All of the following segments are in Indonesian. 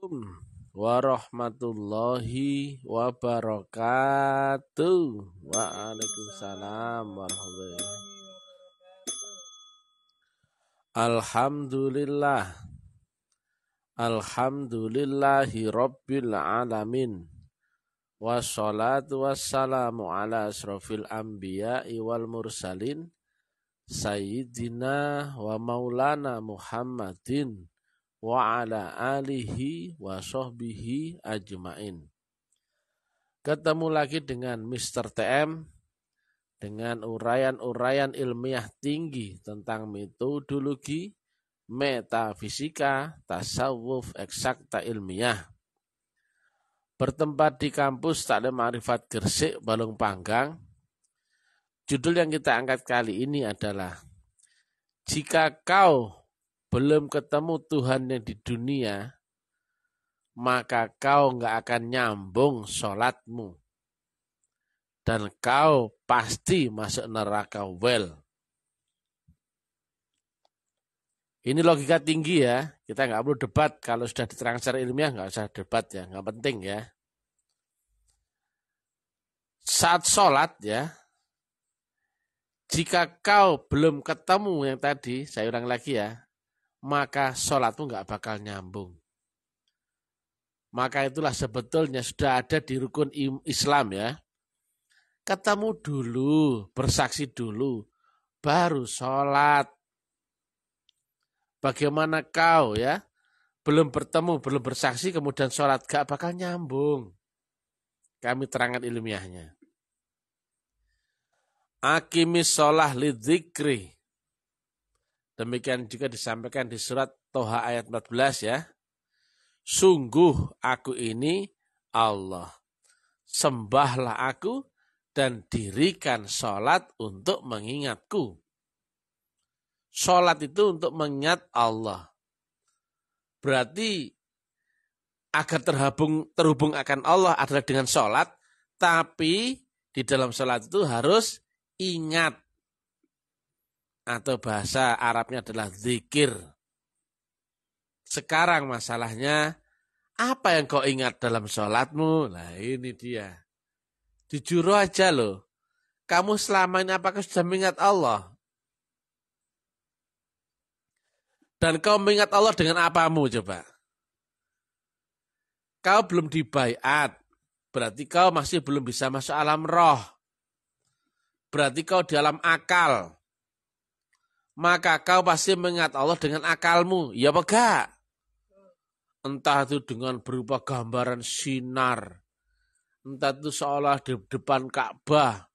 Assalamualaikum warahmatullahi wabarakatuh. Waalaikumsalam warahmatullahi wabarakatuh. Alhamdulillah. Alhamdulillahi rabbil alamin. Wassalatu wassalamu ala asrofil anbiya wal mursalin. Sayyidina wa maulana Muhammadin wa ala alihi wa sahbihi ajmain. Ketemu lagi dengan Mr. TM dengan uraian-uraian ilmiah tinggi tentang metodologi, metafisika, tasawuf, eksakta ilmiah. Bertempat di kampus Taklim Arifat Gersik Balung Panggang. Judul yang kita angkat kali ini adalah Jika kau belum ketemu Tuhan yang di dunia, maka kau nggak akan nyambung sholatmu. Dan kau pasti masuk neraka well. Ini logika tinggi ya. Kita nggak perlu debat. Kalau sudah diterang secara ilmiah nggak usah debat ya. Nggak penting ya. Saat sholat ya. Jika kau belum ketemu yang tadi, saya ulang lagi ya maka sholatmu nggak bakal nyambung. Maka itulah sebetulnya sudah ada di rukun Islam ya. Ketemu dulu, bersaksi dulu, baru sholat. Bagaimana kau ya, belum bertemu, belum bersaksi, kemudian sholat, gak bakal nyambung. Kami terangkan ilmiahnya. Akimis sholah lidzikri Demikian juga disampaikan di surat Toha ayat 14 ya. Sungguh aku ini Allah. Sembahlah aku dan dirikan sholat untuk mengingatku. Sholat itu untuk mengingat Allah. Berarti agar terhubung, terhubung akan Allah adalah dengan sholat, tapi di dalam sholat itu harus ingat atau bahasa Arabnya adalah zikir. Sekarang masalahnya, apa yang kau ingat dalam sholatmu? Nah ini dia. Jujur aja loh. Kamu selama ini apakah sudah mengingat Allah? Dan kau mengingat Allah dengan apamu coba? Kau belum dibaiat. Berarti kau masih belum bisa masuk alam roh. Berarti kau di alam akal maka kau pasti mengingat Allah dengan akalmu. Ya pega. Entah itu dengan berupa gambaran sinar. Entah itu seolah di depan Ka'bah.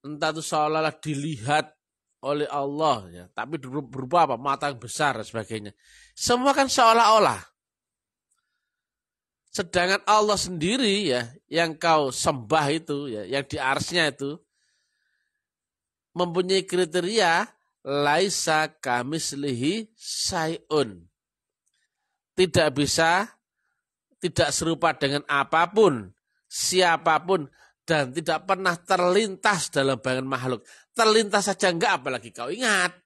Entah itu seolah dilihat oleh Allah. Ya. Tapi berupa apa? Mata yang besar dan sebagainya. Semua kan seolah-olah. Sedangkan Allah sendiri ya, yang kau sembah itu, ya, yang di arsnya itu, mempunyai kriteria laisa kamislihi sayun. Tidak bisa, tidak serupa dengan apapun, siapapun, dan tidak pernah terlintas dalam bayangan makhluk. Terlintas saja enggak, apalagi kau ingat.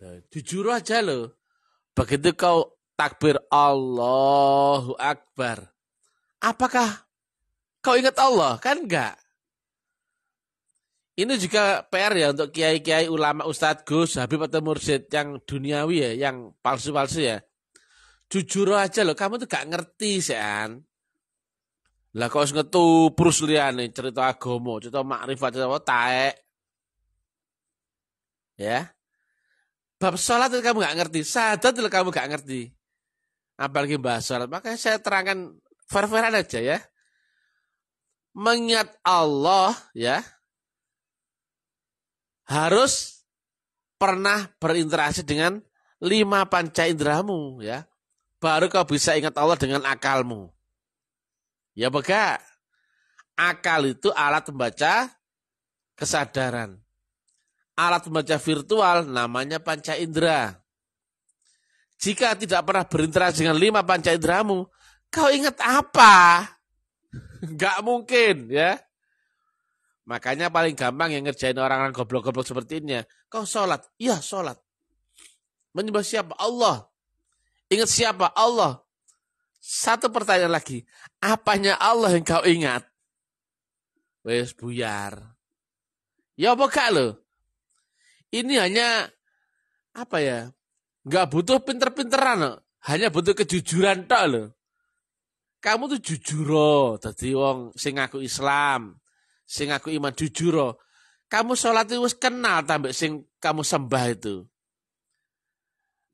Nah, jujur aja loh. Begitu kau takbir Allahu Akbar. Apakah kau ingat Allah? Kan enggak. Ini juga PR ya untuk kiai-kiai ulama Ustadz Gus, Habib atau Mursid yang duniawi ya, yang palsu-palsu ya. Jujur aja loh, kamu tuh gak ngerti sih An. Lah kok harus ngetu purus nih cerita agomo, cerita makrifat, cerita taek. Ya. Bab sholat itu kamu gak ngerti, sadat itu kamu gak ngerti. Apalagi bahas sholat, makanya saya terangkan fair aja ya. Mengingat Allah ya, harus pernah berinteraksi dengan lima panca indramu, ya. Baru kau bisa ingat Allah dengan akalmu. Ya bega. Akal itu alat membaca kesadaran. Alat membaca virtual namanya panca indera. Jika tidak pernah berinteraksi dengan lima panca indramu, kau ingat apa? Gak mungkin ya. Makanya paling gampang yang ngerjain orang-orang goblok-goblok seperti ini. Ya, kau sholat? Iya sholat. Menyembah siapa? Allah. Ingat siapa? Allah. Satu pertanyaan lagi. Apanya Allah yang kau ingat? Wes buyar. Ya apa kak lo? Ini hanya apa ya? Gak butuh pinter-pinteran lo Hanya butuh kejujuran tak lo Kamu tuh jujur loh. Tadi wong sing aku Islam sing aku iman jujur oh. kamu sholat itu kenal tambah sing kamu sembah itu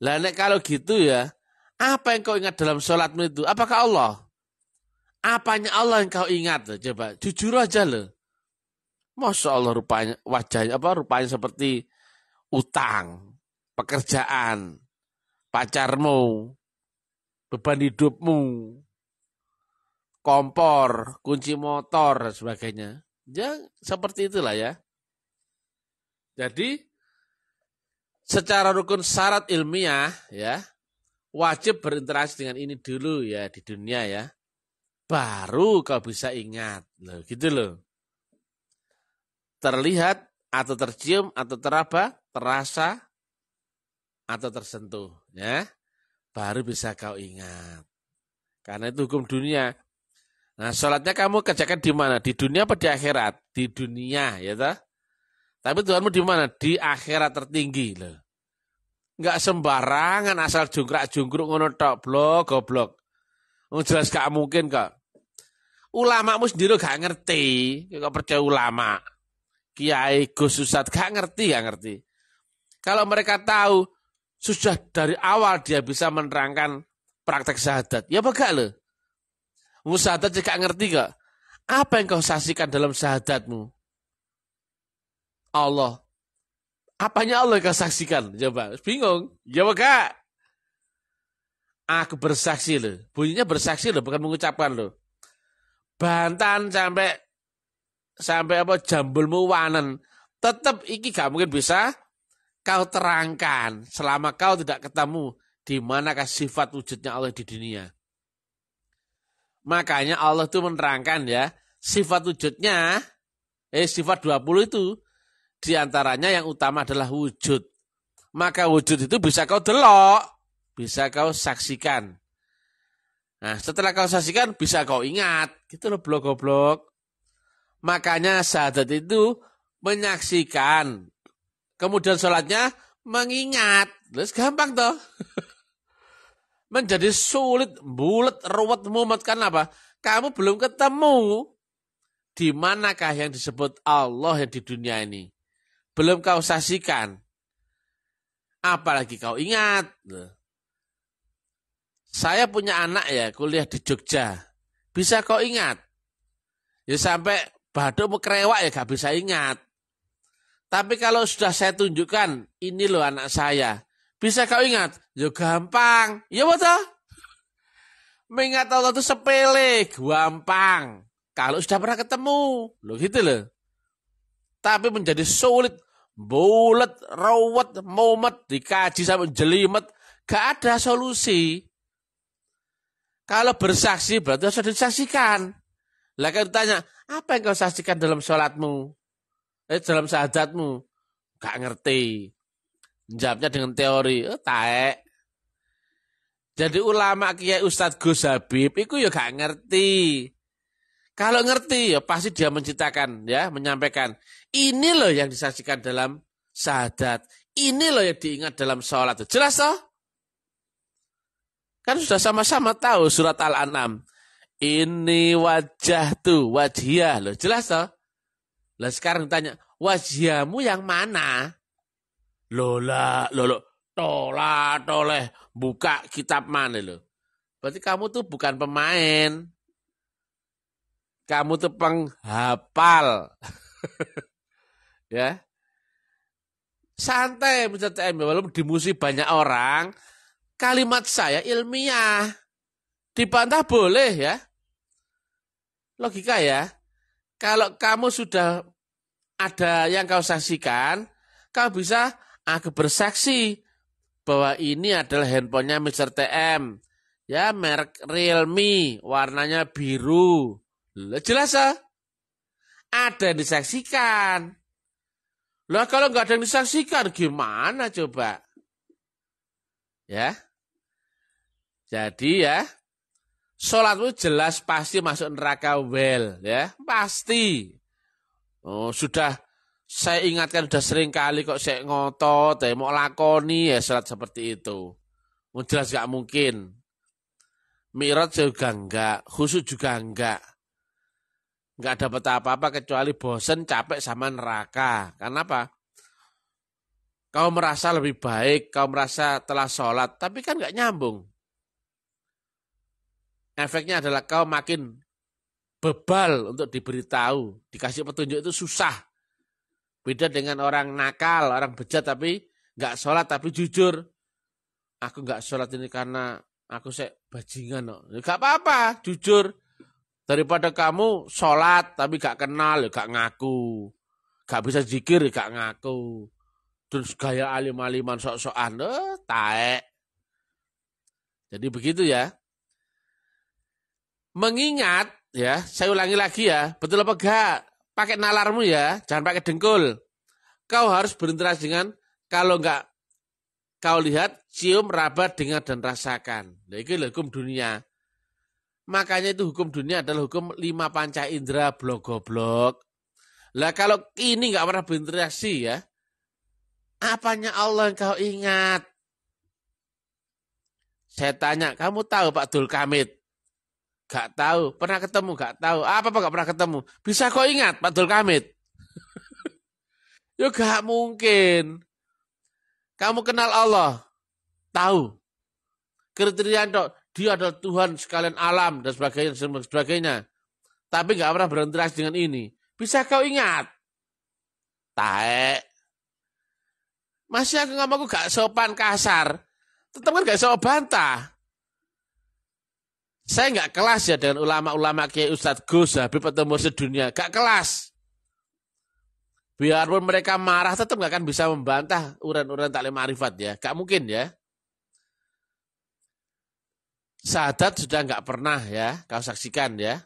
lah nek kalau gitu ya apa yang kau ingat dalam sholatmu itu apakah Allah apanya Allah yang kau ingat coba jujur aja lo. Masya Allah rupanya wajahnya apa rupanya seperti utang, pekerjaan, pacarmu, beban hidupmu, kompor, kunci motor, sebagainya. Ya, seperti itulah ya. Jadi, secara rukun syarat ilmiah, ya, wajib berinteraksi dengan ini dulu ya di dunia ya. Baru kau bisa ingat. Loh, gitu loh. Terlihat atau tercium atau teraba, terasa atau tersentuh ya. Baru bisa kau ingat. Karena itu hukum dunia. Nah, sholatnya kamu kerjakan di mana? Di dunia apa di akhirat? Di dunia, ya ta. Tapi Tuhanmu di mana? Di akhirat tertinggi loh. Enggak sembarangan asal jungkrak-jungkruk ngono tok, blok goblok. Oh, jelas gak mungkin kok. Ulama sendiri gak ngerti, kok percaya ulama. Kiai Gus Ustaz gak ngerti, gak ngerti. Kalau mereka tahu sudah dari awal dia bisa menerangkan praktek syahadat, ya apa gak loh? Mu jika ngerti gak? Apa yang kau saksikan dalam syahadatmu? Allah. Apanya Allah yang kau saksikan? Coba, bingung. Jawab kak. Aku bersaksi loh. Bunyinya bersaksi loh, bukan mengucapkan loh. Bantan sampai sampai apa jambulmu wanen. Tetap iki gak mungkin bisa kau terangkan selama kau tidak ketemu di manakah sifat wujudnya Allah di dunia. Makanya Allah itu menerangkan ya, sifat wujudnya, eh sifat 20 itu, diantaranya yang utama adalah wujud. Maka wujud itu bisa kau delok, bisa kau saksikan. Nah, setelah kau saksikan, bisa kau ingat. Gitu loh, blok-blok. Makanya syahadat itu menyaksikan. Kemudian sholatnya mengingat. Terus gampang toh. menjadi sulit, bulat, ruwet, mumet. Karena apa? Kamu belum ketemu di manakah yang disebut Allah yang di dunia ini. Belum kau saksikan. Apalagi kau ingat. Saya punya anak ya, kuliah di Jogja. Bisa kau ingat. Ya sampai badu mau kerewak ya gak bisa ingat. Tapi kalau sudah saya tunjukkan, ini loh anak saya. Bisa kau ingat? Ya gampang. Ya betul. Mengingat Allah itu sepele, gampang. Kalau sudah pernah ketemu. Loh gitu loh. Tapi menjadi sulit, bulat, rawat, momet, dikaji sampai jelimet. Gak ada solusi. Kalau bersaksi berarti harus disaksikan. Lah kalau ditanya, apa yang kau saksikan dalam sholatmu? Eh, dalam sahadatmu? Gak ngerti. Jawabnya dengan teori, oh, taek. Jadi ulama Kiai Ustadz Gus Habib itu ya gak ngerti. Kalau ngerti ya pasti dia menciptakan ya, menyampaikan. Ini loh yang disajikan dalam syahadat. Ini loh yang diingat dalam sholat. Jelas toh? Kan sudah sama-sama tahu surat Al-An'am. Ini wajah tuh, wajah loh. Jelas toh? Lah sekarang tanya, wajahmu yang mana? Lola, lolo, tola, toleh, buka kitab mana lo? Berarti kamu tuh bukan pemain. Kamu tuh penghapal. ya. Santai mencatat ilmu. Walaupun dimusuhi banyak orang, kalimat saya ilmiah. Dibantah boleh ya. Logika ya. Kalau kamu sudah ada yang kau saksikan, kau bisa Aku bersaksi bahwa ini adalah handphonenya Mr. TM. Ya, merek Realme, warnanya biru. Loh, jelas ya? Ada yang disaksikan. Loh kalau nggak ada yang disaksikan, gimana coba? Ya. Jadi ya, sholatmu jelas pasti masuk neraka well ya pasti oh, sudah saya ingatkan sudah sering kali kok saya ngotot, saya mau lakoni ya surat seperti itu. Mau jelas gak mungkin. Mirat juga enggak, khusus juga enggak. Enggak dapat apa-apa kecuali bosen, capek sama neraka. Karena apa? Kau merasa lebih baik, kau merasa telah sholat, tapi kan enggak nyambung. Efeknya adalah kau makin bebal untuk diberitahu, dikasih petunjuk itu susah Beda dengan orang nakal, orang bejat tapi nggak sholat tapi jujur. Aku nggak sholat ini karena aku saya bajingan. No. Ya, gak apa-apa, jujur. Daripada kamu sholat tapi gak kenal, ya gak ngaku. Gak bisa zikir, ya gak ngaku. Terus gaya alim-aliman sok-sokan, eh, taek. Jadi begitu ya. Mengingat, ya, saya ulangi lagi ya, betul apa enggak pakai nalarmu ya, jangan pakai dengkul. Kau harus berinteraksi dengan kalau enggak kau lihat, cium, raba, dengar dan rasakan. Nah, itu hukum dunia. Makanya itu hukum dunia adalah hukum lima panca indera blok-blok. Lah kalau ini enggak pernah berinteraksi ya, apanya Allah yang kau ingat? Saya tanya, kamu tahu Pak Dul Kamit? Gak tahu. Pernah ketemu? Gak tahu. Ah, apa apa gak pernah ketemu? Bisa kok ingat Pak Dul Kamit? Yo gak mungkin. Kamu kenal Allah? Tahu. Kriteria dia adalah Tuhan sekalian alam dan sebagainya, dan sebagainya. Tapi gak pernah berinteraksi dengan ini. Bisa kau ingat? Taek. Masih aku ngomong aku gak sopan kasar. Tetap kan gak sopan bantah. Saya nggak kelas ya dengan ulama-ulama kayak Ustadz Gus, Habib atau Mursi Dunia. Nggak kelas. Biarpun mereka marah tetap nggak akan bisa membantah uran-uran taklim arifat ya. Nggak mungkin ya. Sadat sudah nggak pernah ya kau saksikan ya.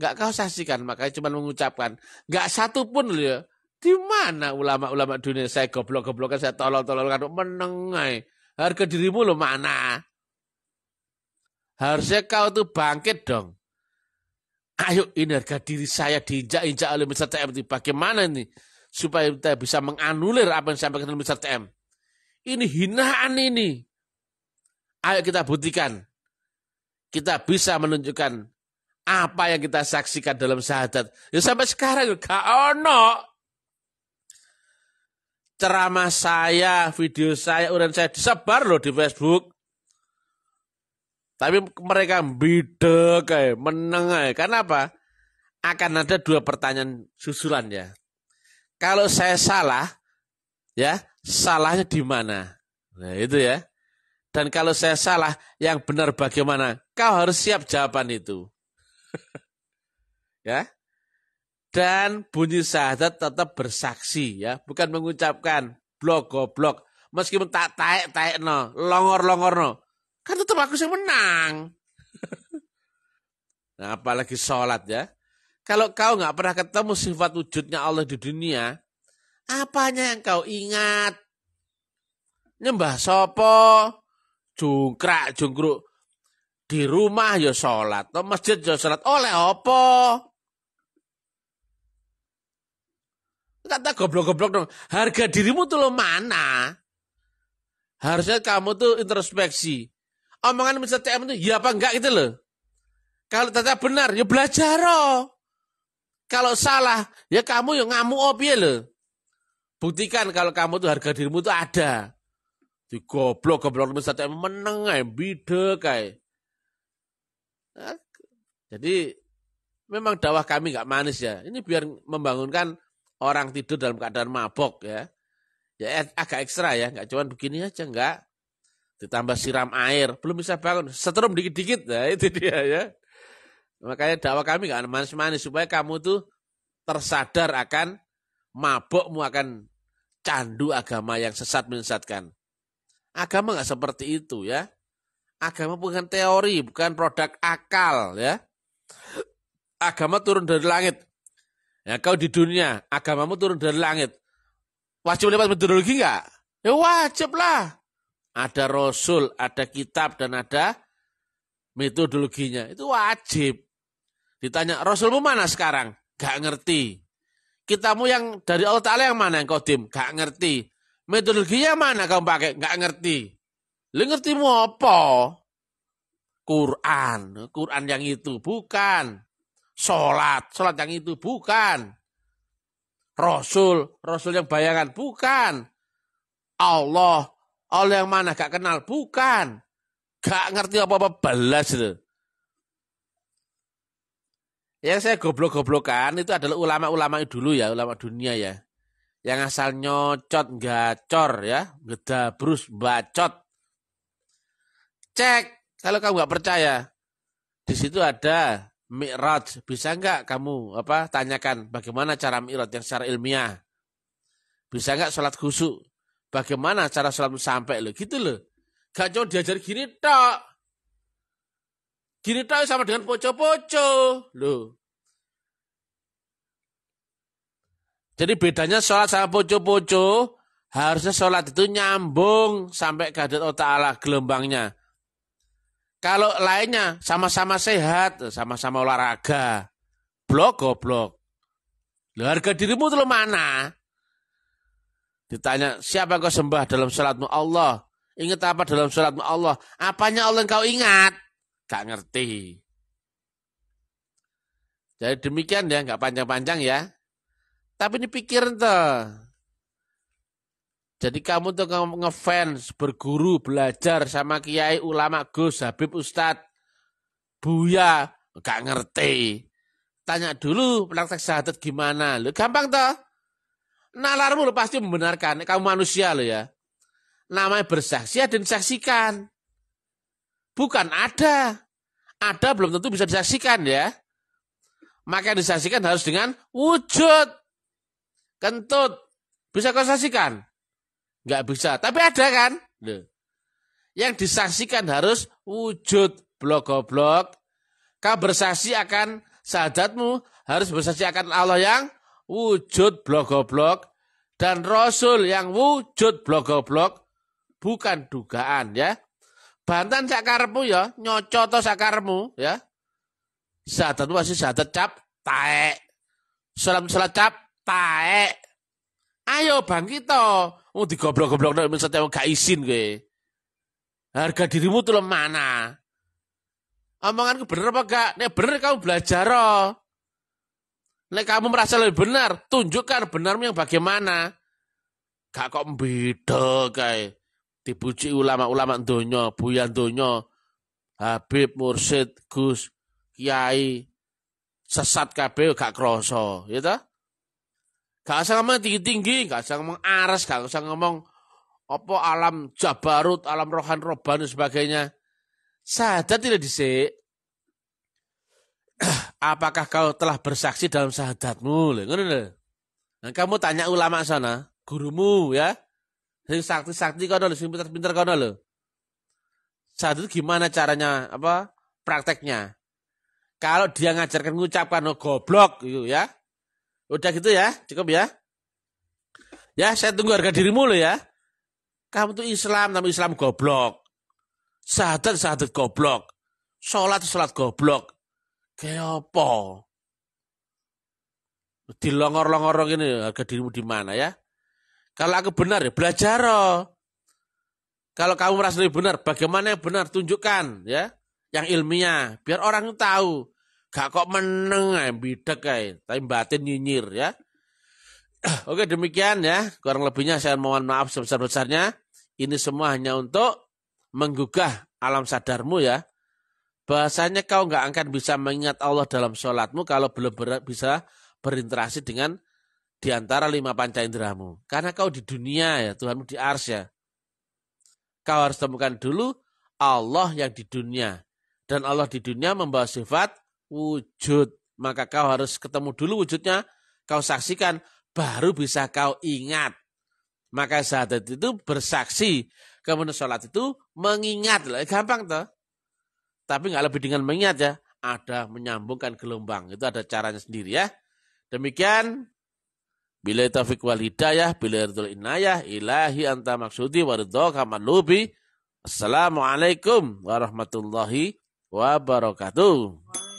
Nggak kau saksikan makanya cuma mengucapkan. Nggak satu pun loh ya. Di mana ulama-ulama dunia saya goblok-goblokan, saya tolol-tololkan, menengai. Harga dirimu lo mana? Harusnya kau tuh bangkit dong. Ayo ini harga diri saya diinjak-injak oleh Mr. TM. bagaimana ini? Supaya kita bisa menganulir apa yang disampaikan oleh Mr. TM. Ini hinaan ini. Ayo kita buktikan. Kita bisa menunjukkan apa yang kita saksikan dalam syahadat. Ya sampai sekarang gak ono. Ceramah saya, video saya, uran saya disebar loh di Facebook tapi mereka beda kayak meneng kayak. Karena apa? Akan ada dua pertanyaan susulan ya. Kalau saya salah, ya salahnya di mana? Nah itu ya. Dan kalau saya salah, yang benar bagaimana? Kau harus siap jawaban itu. ya. Dan bunyi syahadat tetap bersaksi ya, bukan mengucapkan blok goblok. Meskipun tak taek taek no, longor longor no, Kan tetap aku yang menang. nah, apalagi sholat ya. Kalau kau nggak pernah ketemu sifat wujudnya Allah di dunia, apanya yang kau ingat? Nyembah sopo, jungkrak, jungkruk. Di rumah ya sholat, di masjid ya sholat. Oleh apa? Kata goblok-goblok dong. Harga dirimu tuh lo mana? Harusnya kamu tuh introspeksi omongan Mr. TM itu ya apa enggak gitu loh. Kalau ternyata benar, ya belajar oh. Kalau salah, ya kamu yang ngamuk oh loh. Buktikan kalau kamu tuh harga dirimu tuh ada. Di goblok goblok Mr. TM meneng kayak. bide kayak. Nah, jadi memang dakwah kami enggak manis ya. Ini biar membangunkan orang tidur dalam keadaan mabok ya. Ya agak ekstra ya, enggak cuman begini aja enggak ditambah siram air, belum bisa bangun, setrum dikit-dikit, nah itu dia ya. Makanya dakwah kami kan manis-manis supaya kamu tuh tersadar akan mabokmu akan candu agama yang sesat menyesatkan. Agama nggak seperti itu ya. Agama bukan teori, bukan produk akal ya. Agama turun dari langit. Ya kau di dunia, agamamu turun dari langit. Wajib lewat metodologi nggak? Ya wajib lah. Ada rasul, ada kitab, dan ada metodologinya. Itu wajib. Ditanya, rasulmu mana sekarang? Gak ngerti. kitabmu yang dari Allah Ta'ala yang mana yang kau dim? Gak ngerti. Metodologinya mana kau pakai? Gak ngerti. Lu ngerti mau apa? Quran. Quran yang itu. Bukan. Sholat. Sholat yang itu. Bukan. Rasul. Rasul yang bayangan. Bukan. Allah. Allah yang mana gak kenal. Bukan. Gak ngerti apa-apa belas itu. Yang saya goblok-goblokan itu adalah ulama-ulama dulu ya, ulama dunia ya. Yang asal nyocot, gacor ya, gedabrus, bacot. Cek, kalau kamu nggak percaya, di situ ada mi'raj. Bisa nggak kamu apa tanyakan bagaimana cara mi'raj yang secara ilmiah? Bisa nggak sholat khusyuk? Bagaimana cara sholat sampai lo gitu loh. Gak cuma diajar gini tak. Gini tak sama dengan poco-poco loh. Jadi bedanya sholat sama poco-poco, harusnya sholat itu nyambung sampai ke otak Allah gelombangnya. Kalau lainnya sama-sama sehat, sama-sama olahraga, blok goblok. Loh, harga dirimu itu mana? Ditanya, siapa kau sembah dalam sholatmu? Allah. Ingat apa dalam sholatmu? Allah. Apanya Allah yang kau ingat? Gak ngerti. Jadi demikian ya, nggak panjang-panjang ya. Tapi ini pikiran tuh. Jadi kamu tuh ngefans, berguru, belajar sama kiai, ulama, Gus, Habib, ustad, Buya, Gak ngerti. Tanya dulu praktek sahadat gimana. Lu gampang tuh nalarmu lo pasti membenarkan. Kamu manusia lo ya. Namanya bersaksi dan disaksikan. Bukan ada. Ada belum tentu bisa disaksikan ya. Maka yang disaksikan harus dengan wujud. Kentut. Bisa kau saksikan? Enggak bisa. Tapi ada kan? Loh. Yang disaksikan harus wujud. Blok-blok. Kau bersaksi akan sahadatmu. Harus bersaksi akan Allah yang wujud blok-blok dan Rasul yang wujud blok-blok bukan dugaan ya. Bantan sakarmu ya, nyocoto sakarmu ya. Zatat masih zatat cap taek Salam salat cap tae. Ayo bangkit Mau Oh digoblok-goblok nek misalnya gak izin gue Harga dirimu tuh mana? Omonganku bener apa gak? nih bener kamu belajar oh. Lek kamu merasa lebih benar, tunjukkan benarmu yang bagaimana. Gak kok beda kayak dipuji ulama-ulama donya, buyan donya, Habib, Mursid, Gus, Kiai, sesat kabeh gak kroso, ya ta? Gak usah ngomong tinggi-tinggi, gak usah ngomong aras, gak usah ngomong apa alam jabarut, alam rohan roban dan sebagainya. Sadar tidak disik. apakah kau telah bersaksi dalam syahadatmu? Nah, kamu tanya ulama sana, gurumu ya. Sing sakti-sakti kono lho, sing pintar pinter kono lho. Syahadat gimana caranya apa prakteknya? Kalau dia ngajarkan mengucapkan no oh, goblok gitu ya. Udah gitu ya, cukup ya. Ya, saya tunggu harga dirimu lo ya. Kamu tuh Islam, tapi Islam goblok. Syahadat, syahadat goblok. Sholat, sholat goblok Kayak apa? longor longor ini harga dirimu di mana ya? Kalau aku benar ya belajar. Oh. Kalau kamu merasa lebih benar, bagaimana yang benar tunjukkan ya, yang ilmiah, biar orang tahu. Gak kok meneng bidek kayak, tapi batin nyinyir ya. Oke demikian ya, kurang lebihnya saya mohon maaf sebesar-besarnya. Ini semua hanya untuk menggugah alam sadarmu ya. Bahasanya kau nggak akan bisa mengingat Allah dalam sholatmu kalau belum ber bisa berinteraksi dengan di antara lima panca inderamu. Karena kau di dunia ya, Tuhanmu di ars ya. Kau harus temukan dulu Allah yang di dunia. Dan Allah di dunia membawa sifat wujud. Maka kau harus ketemu dulu wujudnya, kau saksikan, baru bisa kau ingat. Maka saat itu bersaksi, kemudian sholat itu mengingat. Gampang toh. Tapi nggak lebih dengan mengingat ya, ada menyambungkan gelombang. Itu ada caranya sendiri ya. Demikian bila taufik wal hidayah, bila ridul inayah, ilahi anta maksudi waridho kaman lubi. Assalamualaikum warahmatullahi wabarakatuh.